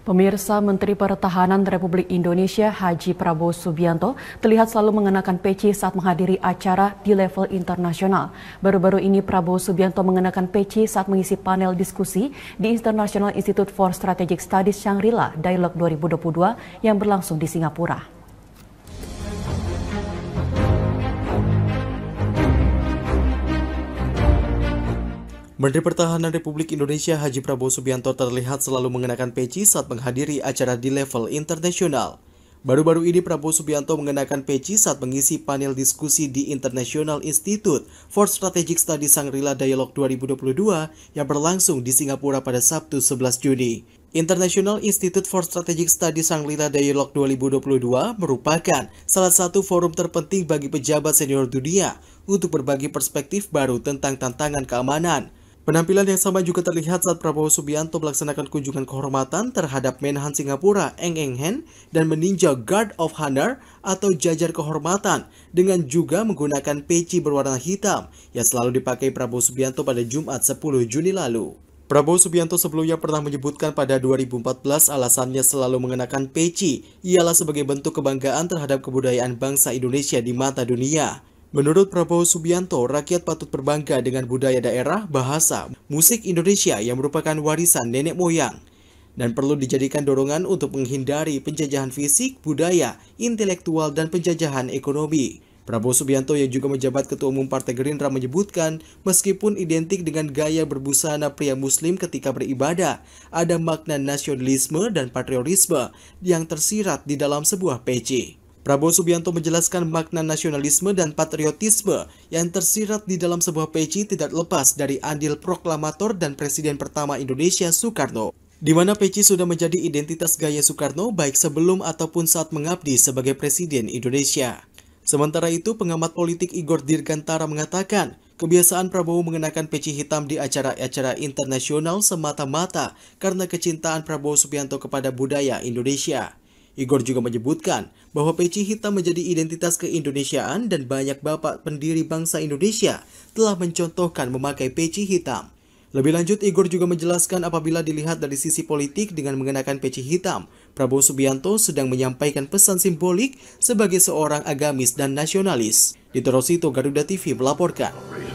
Pemirsa Menteri Pertahanan Republik Indonesia Haji Prabowo Subianto terlihat selalu mengenakan peci saat menghadiri acara di level internasional. Baru-baru ini Prabowo Subianto mengenakan peci saat mengisi panel diskusi di International Institute for Strategic Studies Shangri-La Dialog 2022 yang berlangsung di Singapura. Menteri Pertahanan Republik Indonesia Haji Prabowo Subianto terlihat selalu mengenakan peci saat menghadiri acara di level internasional. Baru-baru ini Prabowo Subianto mengenakan peci saat mengisi panel diskusi di International Institute for Strategic Studies Sangrila Dialog 2022 yang berlangsung di Singapura pada Sabtu 11 Juni. International Institute for Strategic Studies Sangrila Dialog 2022 merupakan salah satu forum terpenting bagi pejabat senior dunia untuk berbagi perspektif baru tentang tantangan keamanan, Penampilan yang sama juga terlihat saat Prabowo Subianto melaksanakan kunjungan kehormatan terhadap Menhan Singapura Eng Eng Hen dan meninjau Guard of Honor atau jajar kehormatan dengan juga menggunakan peci berwarna hitam yang selalu dipakai Prabowo Subianto pada Jumat 10 Juni lalu. Prabowo Subianto sebelumnya pernah menyebutkan pada 2014 alasannya selalu mengenakan peci ialah sebagai bentuk kebanggaan terhadap kebudayaan bangsa Indonesia di mata dunia. Menurut Prabowo Subianto, rakyat patut berbangga dengan budaya daerah, bahasa, musik Indonesia yang merupakan warisan nenek moyang dan perlu dijadikan dorongan untuk menghindari penjajahan fisik, budaya, intelektual, dan penjajahan ekonomi. Prabowo Subianto yang juga menjabat Ketua Umum Partai Gerindra menyebutkan, meskipun identik dengan gaya berbusana pria muslim ketika beribadah, ada makna nasionalisme dan patriotisme yang tersirat di dalam sebuah peci. Prabowo Subianto menjelaskan makna nasionalisme dan patriotisme yang tersirat di dalam sebuah peci tidak lepas dari andil proklamator dan presiden pertama Indonesia Soekarno. Di mana peci sudah menjadi identitas gaya Soekarno baik sebelum ataupun saat mengabdi sebagai presiden Indonesia. Sementara itu, pengamat politik Igor Dirgantara mengatakan, kebiasaan Prabowo mengenakan peci hitam di acara-acara internasional semata-mata karena kecintaan Prabowo Subianto kepada budaya Indonesia. Igor juga menyebutkan bahwa peci hitam menjadi identitas keindonesiaan dan banyak bapak pendiri bangsa Indonesia telah mencontohkan memakai peci hitam. Lebih lanjut, Igor juga menjelaskan apabila dilihat dari sisi politik dengan mengenakan peci hitam, Prabowo Subianto sedang menyampaikan pesan simbolik sebagai seorang agamis dan nasionalis. Di Torosito, Garuda TV melaporkan.